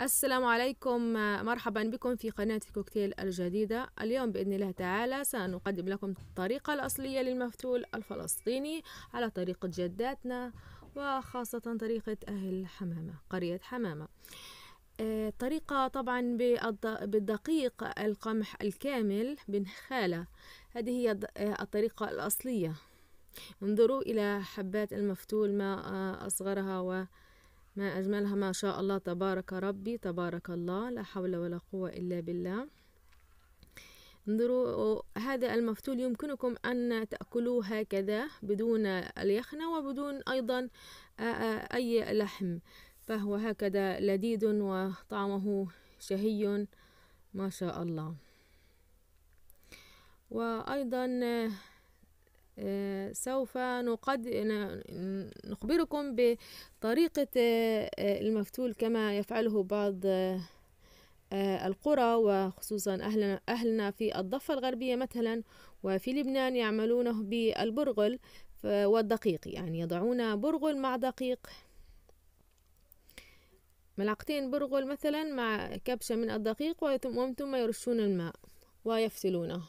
السلام عليكم مرحبا بكم في قناة كوكتيل الجديدة اليوم بإذن الله تعالى سنقدم لكم الطريقة الأصلية للمفتول الفلسطيني على طريقة جداتنا وخاصة طريقة أهل حمامة قرية حمامة آه، طريقة طبعا بالدقيق القمح الكامل بنخالة هذه هي آه، الطريقة الأصلية انظروا إلى حبات المفتول ما آه، أصغرها و ما أجملها ما شاء الله تبارك ربي تبارك الله لا حول ولا قوة إلا بالله انظروا هذا المفتول يمكنكم أن تأكلوه هكذا بدون اليخنة وبدون أيضا أي لحم فهو هكذا لذيذ وطعمه شهي ما شاء الله وأيضا آه، سوف نقد... نخبركم بطريقة آه، آه، المفتول كما يفعله بعض القرى وخصوصا أهلنا, أهلنا في الضفة الغربية مثلا وفي لبنان يعملونه بالبرغل والدقيق يعني يضعون برغل مع دقيق ملعقتين برغل مثلا مع كبشة من الدقيق ومن ثم يرشون الماء ويفتلونه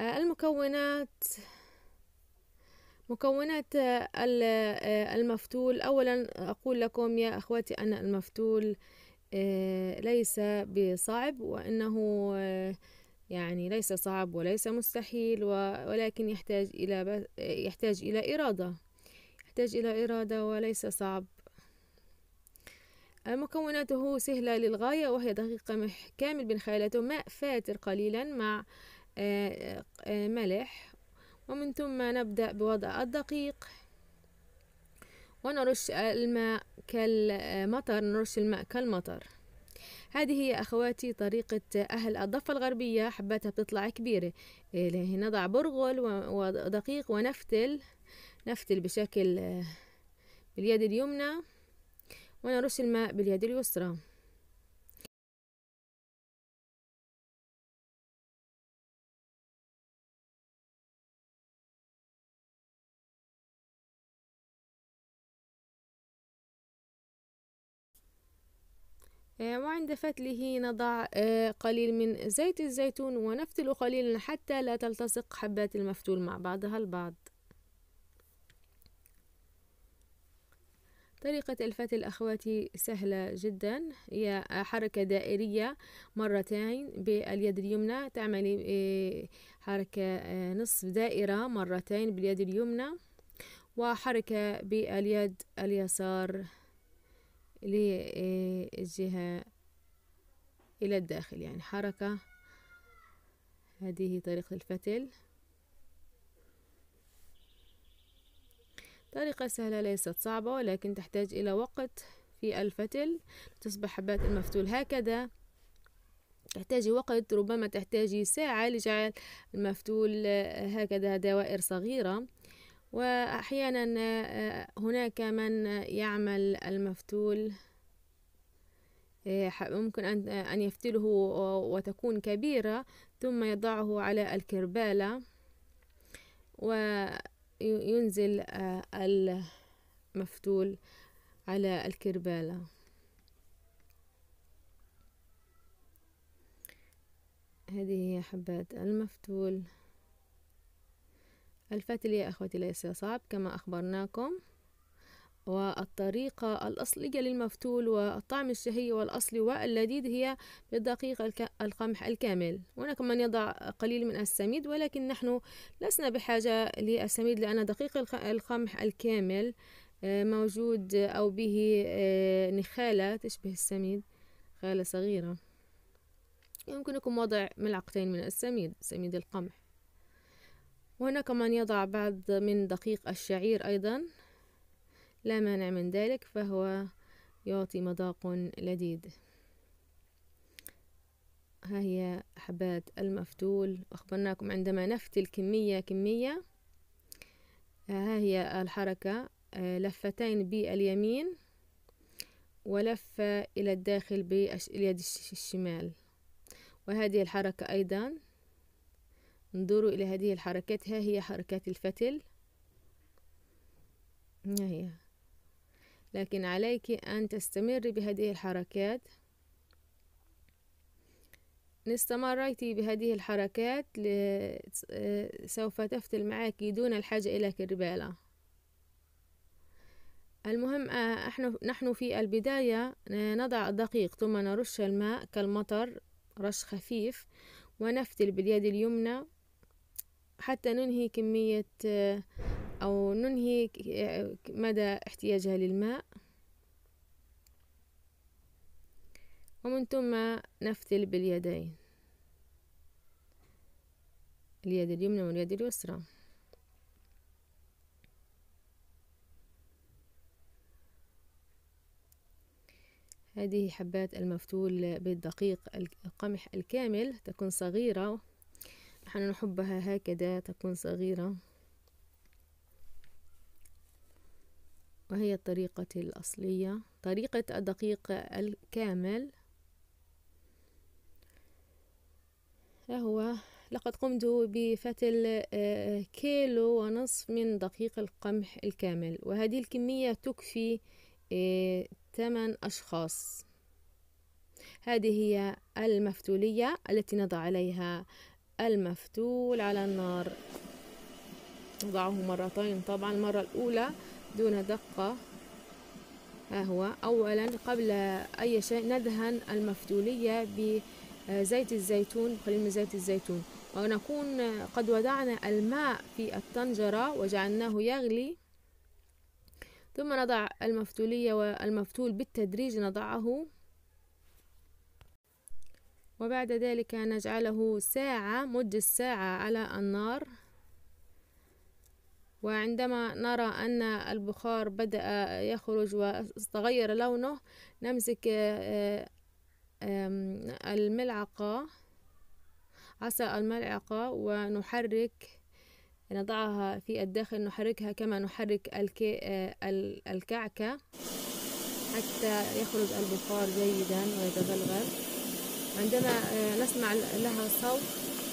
آه، المكونات مكونات آه، آه، المفتول أولا أقول لكم يا أخواتي أن المفتول ليس بصعب وأنه يعني ليس صعب وليس مستحيل ولكن يحتاج إلى يحتاج إلى إرادة يحتاج إلى إرادة وليس صعب مكوناته سهلة للغاية وهي دقيقة كامل بنخالته ماء فاتر قليلا مع آه، آه، ملح ومن ثم نبدأ بوضع الدقيق ونرش الماء كالمطر نرش الماء كالمطر هذه هي أخواتي طريقة أهل الضفة الغربية حباتها بتطلع كبيرة آه، نضع برغل ودقيق ونفتل نفتل بشكل باليد اليمنى ونرش الماء باليد اليسرى آه، وعند فتله نضع آه، قليل من زيت الزيتون ونفتل قليلا حتى لا تلتصق حبات المفتول مع بعضها البعض طريقة الفتل أخواتي سهلة جدا هي حركة دائرية مرتين باليد اليمنى تعملي آه، حركة نصف دائرة مرتين باليد اليمنى وحركة باليد اليسار للجهة إلى الداخل يعني حركة هذه طريقة الفتل طريقة سهلة ليست صعبة ولكن تحتاج إلى وقت في الفتل تصبح حبات المفتول هكذا تحتاجي وقت ربما تحتاجي ساعة لجعل المفتول هكذا دوائر صغيرة وأحيانا آه، آه، هناك من يعمل المفتول آه، ممكن أن يفتله وتكون كبيرة ثم يضعه على الكربالة وينزل المفتول على الكربالة هذه هي حبات المفتول الفتل يا أخوتي ليس صعب كما أخبرناكم والطريقة الأصلية للمفتول والطعم الشهي والأصلي واللذيذ هي بالدقيق القمح الكامل هناك من يضع قليل من السميد ولكن نحن لسنا بحاجة للسميد لأن دقيق القمح الكامل آه، موجود أو به آه، نخالة تشبه السميد خالة صغيرة يمكنكم وضع ملعقتين من السميد سميد القمح وهنا كمان يضع بعض من دقيق الشعير أيضا لا مانع من ذلك فهو يعطي مذاق لذيذ ها هي حبات المفتول أخبرناكم عندما نفتل كمية كمية ها هي الحركة آه، لفتين باليمين ولفة إلى الداخل باليد الشمال وهذه الحركة أيضا انظروا إلى هذه الحركات ها هي حركات الفتل ها هي لكن عليك أن تستمر بهذه الحركات إن استمريتي بهذه الحركات سوف تفتل معك دون الحاجة إلى كربالة المهم آه، احنا نحن في البداية نضع الدقيق ثم نرش الماء كالمطر رش خفيف ونفتل باليد اليمنى حتى ننهي كمية آه، أو ننهي آه، مدى احتياجها للماء ومن ثم نفتل باليدين اليد اليمنى واليد اليسرى هذه حبات المفتول بالدقيق القمح الكامل تكون صغيرة نحن نحبها هكذا تكون صغيرة وهي الطريقة الأصلية طريقة الدقيق الكامل ها هو لقد قمت بفتل آه، كيلو ونصف من دقيق القمح الكامل وهذه الكمية تكفي آه، ثمان أشخاص هذه هي المفتولية التي نضع عليها المفتول على النار نضعه مرتين طبعا المرة الأولى دون دقة ها هو أولا قبل أي شيء ندهن المفتولية بزيت الزيتون قليل من زيت الزيتون ونكون قد وضعنا الماء في الطنجرة وجعلناه يغلي ثم نضع المفتولية والمفتول بالتدريج نضعه وبعد ذلك نجعله ساعة مد الساعة على النار وعندما نرى أن البخار بدأ يخرج وتغير لونه نمسك الملعقة عصا الملعقة ونحرك نضعها في الداخل نحركها كما نحرك آه، الكعكة حتى يخرج البخار جيدا ويتغلغل عندما آه، نسمع لها صوت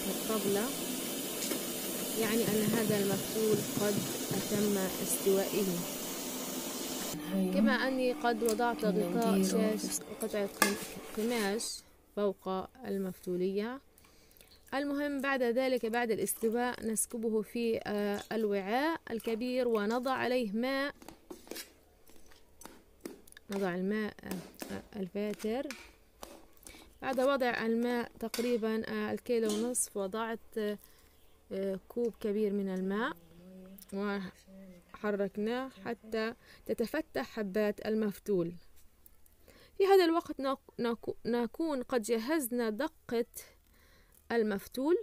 الطبلة يعني أن هذا المفعول قد أتم استوائه أيوه. كما أني قد وضعت غطاء شاش وقطع قماش فوق المفتولية المهم بعد ذلك بعد الاستواء نسكبه في آه، الوعاء الكبير ونضع عليه ماء نضع الماء آه، الفاتر بعد وضع الماء تقريبا آه، الكيلو ونصف وضعت آه، كوب كبير من الماء وحركناه حتى تتفتح حبات المفتول في هذا الوقت نكون قد جهزنا دقة المفتول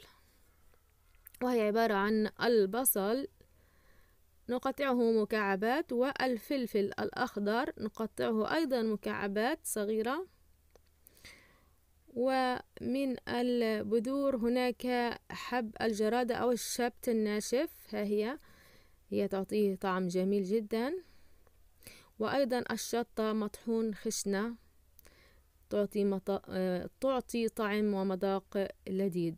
وهي عبارة عن البصل نقطعه مكعبات والفلفل الأخضر نقطعه أيضا مكعبات صغيرة ومن البذور هناك حب الجرادة أو الشبت الناشف ها هي هي تعطيه طعم جميل جدا وأيضا الشطة مطحون خشنة تعطي, مط... تعطي طعم ومذاق لذيذ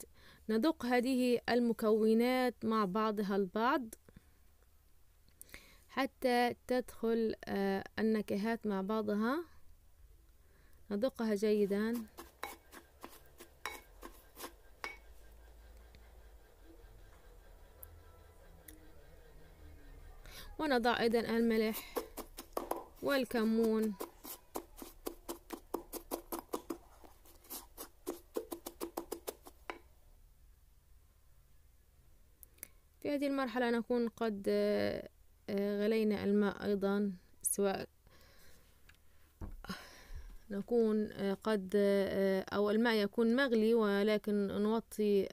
ندق هذه المكونات مع بعضها البعض حتى تدخل آه، النكهات مع بعضها ندقها جيداً ونضع أيضا الملح والكمون في هذه المرحلة نكون قد آه، غلينا الماء أيضا سواء نكون آه، قد آه، أو الماء يكون مغلي ولكن نوطي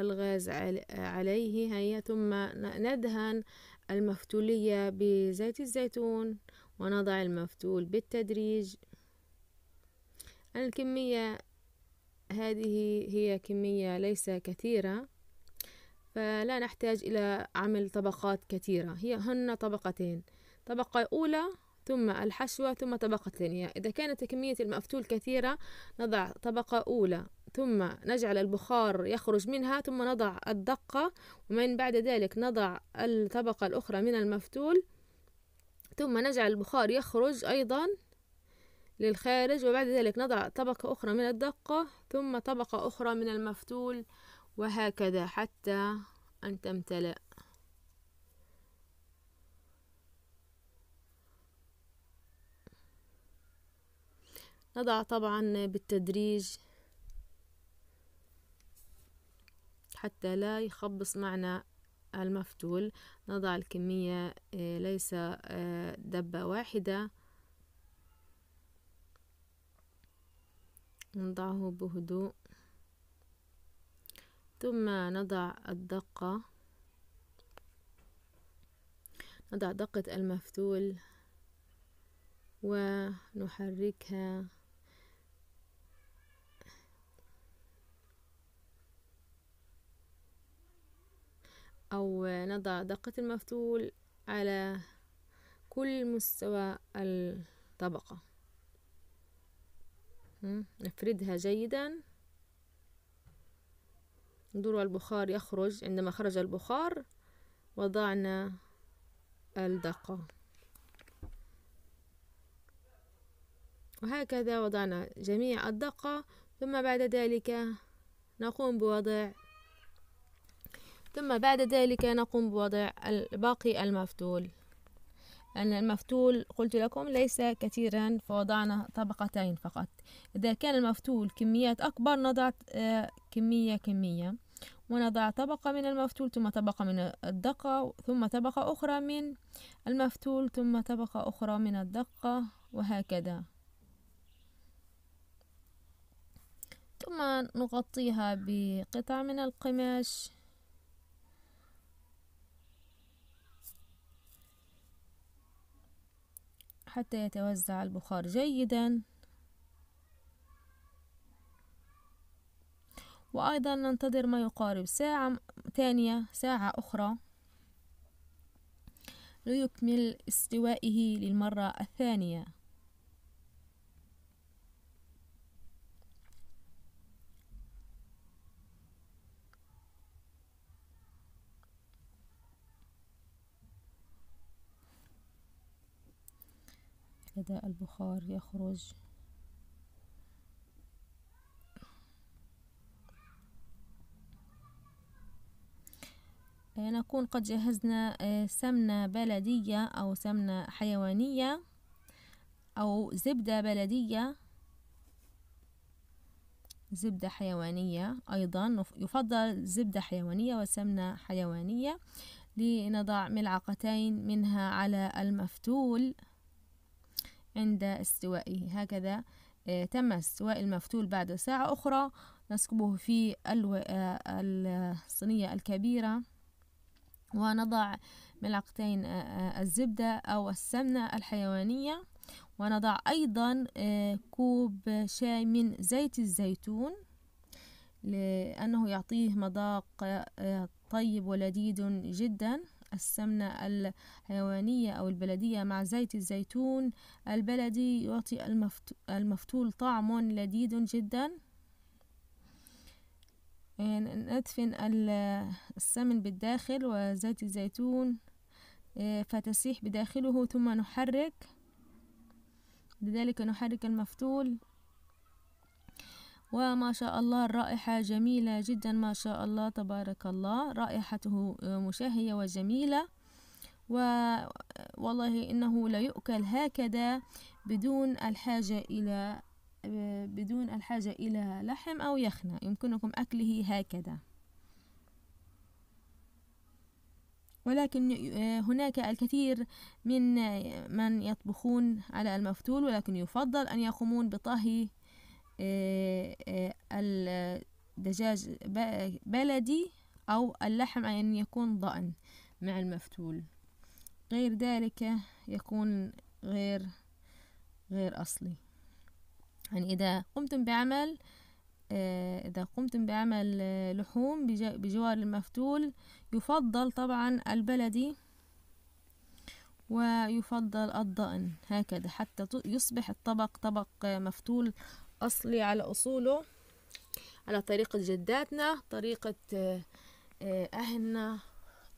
الغاز عليه هيا ثم ندهن المفتولية بزيت الزيتون ونضع المفتول بالتدريج الكمية هذه هي كمية ليس كثيرة فلا نحتاج إلى عمل طبقات كثيرة هي هن طبقتين طبقة أولى ثم الحشوة ثم طبقة ثانية يعني إذا كانت كمية المفتول كثيرة نضع طبقة أولى ثم نجعل البخار يخرج منها ثم نضع الدقة ومن بعد ذلك نضع الطبقة الأخرى من المفتول ثم نجعل البخار يخرج أيضا للخارج وبعد ذلك نضع طبقة أخرى من الدقة ثم طبقة أخرى من المفتول وهكذا حتى أن تمتلئ نضع طبعا بالتدريج حتى لا يخبص معنا المفتول نضع الكمية آه، ليس آه، دبة واحدة نضعه بهدوء ثم نضع الدقة نضع دقة المفتول ونحركها أو نضع دقة المفتول على كل مستوى الطبقة نفردها جيدا انظروا البخار يخرج عندما خرج البخار وضعنا الدقة وهكذا وضعنا جميع الدقة ثم بعد ذلك نقوم بوضع ثم بعد ذلك نقوم بوضع باقي المفتول أن المفتول قلت لكم ليس كثيرا فوضعنا طبقتين فقط إذا كان المفتول كميات أكبر نضع آه، كمية كمية ونضع طبقة من المفتول ثم طبقة من الدقة ثم طبقة أخرى من المفتول ثم طبقة أخرى من الدقة وهكذا ثم نغطيها بقطع من القماش حتى يتوزع البخار جيدا وأيضا ننتظر ما يقارب ساعة ثانية ساعة أخرى ليكمل استوائه للمرة الثانية بدأ البخار يخرج نكون قد جهزنا آه، سمنة بلدية أو سمنة حيوانية أو زبدة بلدية زبدة حيوانية أيضا يفضل زبدة حيوانية وسمنة حيوانية لنضع ملعقتين منها على المفتول عند استوائه هكذا آه، تم استواء المفتول بعد ساعة أخرى نسكبه في آه، الصينية الكبيرة ونضع ملعقتين آه، الزبدة أو السمنة الحيوانية ونضع أيضا كوب شاي من زيت الزيتون لأنه يعطيه مذاق طيب ولذيذ جدا السمنة الحيوانية أو البلدية مع زيت الزيتون البلدي يعطي المفتول طعم لذيذ جدا ندفن السمن بالداخل وزيت الزيتون إيه، فتسيح بداخله ثم نحرك لذلك نحرك المفتول وما شاء الله الرائحة جميلة جدا ما شاء الله تبارك الله رائحته آه، مشهية وجميلة والله إنه لا يؤكل هكذا بدون الحاجة إلى آه، بدون الحاجة إلى لحم أو يخنة يمكنكم أكله هكذا ولكن آه، هناك الكثير من من يطبخون على المفتول ولكن يفضل أن يقومون بطهي آه، آه، الدجاج بلدي أو اللحم أن يكون ضأن مع المفتول غير ذلك يكون غير غير أصلي يعني إذا قمتم بعمل آه، إذا قمتم بعمل لحوم بجوار المفتول يفضل طبعا البلدي ويفضل الضأن هكذا حتى يصبح الطبق طبق مفتول أصلي على أصوله على طريقة جداتنا طريقة آه، أهلنا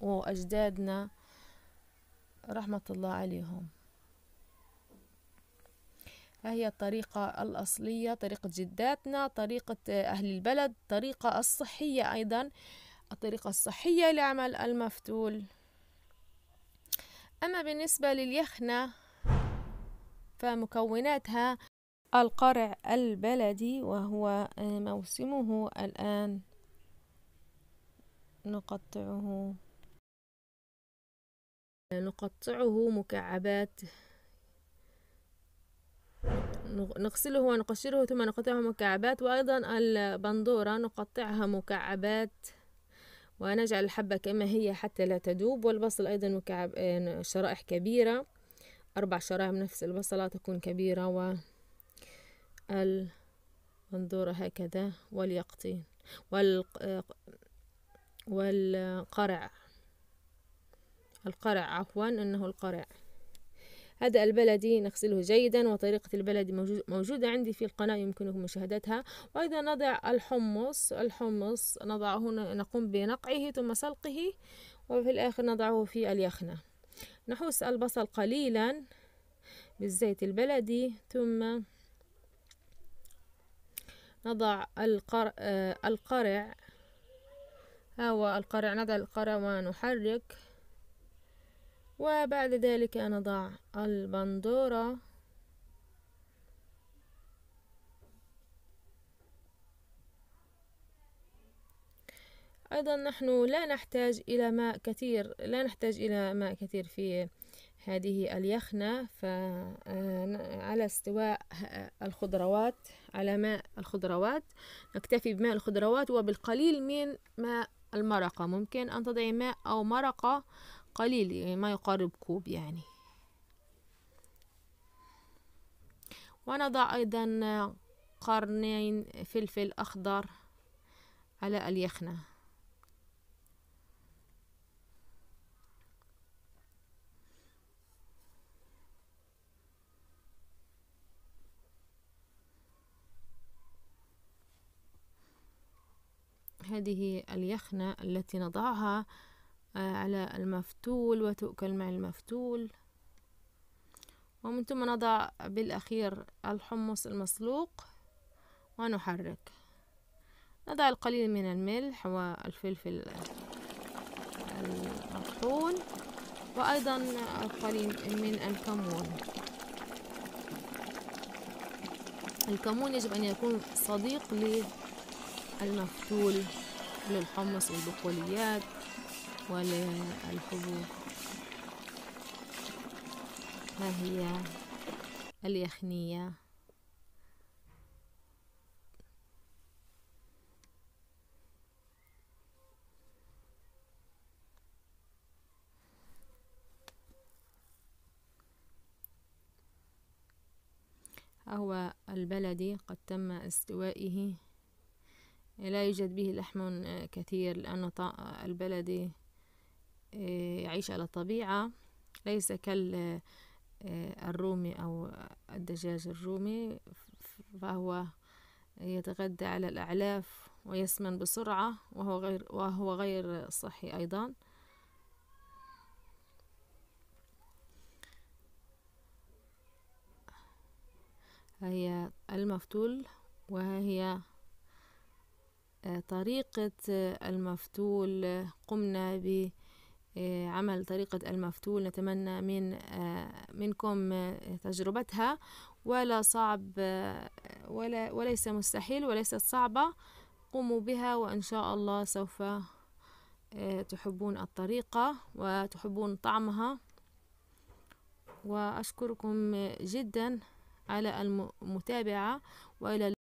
وأجدادنا رحمة الله عليهم هي الطريقة الأصلية طريقة جداتنا طريقة آه، أهل البلد الطريقة الصحية أيضا الطريقة الصحية لعمل المفتول أما بالنسبة لليخنة فمكوناتها القرع البلدي وهو آه، موسمه الآن نقطعه نقطعه مكعبات نغسله ونقشره ثم نقطعه مكعبات وأيضا البندورة نقطعها مكعبات ونجعل الحبة كما هي حتى لا تذوب والبصل أيضا مكعب آه، شرائح كبيرة أربع شرائح من نفس البصلة تكون كبيرة و المنظورة هكذا واليقطين والقرع القرع عفوا إنه القرع هذا البلدي نغسله جيدا وطريقة البلدي موجودة عندي في القناة يمكنكم مشاهدتها وأيضا نضع الحمص الحمص نضعه نقوم بنقعه ثم سلقه وفي الآخر نضعه في اليخنة نحوس البصل قليلا بالزيت البلدي ثم نضع القرع, آه، القرع هو القرع نضع القرع ونحرك وبعد ذلك نضع البندورة أيضا نحن لا نحتاج إلى ماء كثير لا نحتاج إلى ماء كثير في هذه اليخنة آه، على استواء آه، الخضروات على ماء الخضروات نكتفي بماء الخضروات وبالقليل من ماء المرقة ممكن أن تضعي ماء أو مرقة قليل يعني ما يقارب كوب يعني ونضع أيضا قرنين فلفل أخضر على اليخنة هذه اليخنة التي نضعها آه، على المفتول وتؤكل مع المفتول ومن ثم نضع بالأخير الحمص المسلوق ونحرك نضع القليل من الملح والفلفل المطحون وأيضا القليل من الكمون الكمون يجب أن يكون صديق المفتول للحمص والبقوليات وللحبوب ها هي اليخنية هو البلدي قد تم استوائه لا يوجد به لحم آه، كثير لأن البلدي آه، يعيش على الطبيعة ليس كالرومي آه، أو الدجاج الرومي فهو يتغذى على الأعلاف ويسمن بسرعة وهو غير, وهو غير صحي أيضا هي المفتول وهي طريقة آه، المفتول قمنا بعمل آه، طريقة المفتول نتمنى من آه، منكم تجربتها ولا صعب ولا وليس مستحيل وليست صعبة قوموا بها وإن شاء الله سوف تحبون الطريقة وتحبون طعمها وأشكركم جدا على المتابعة وإلى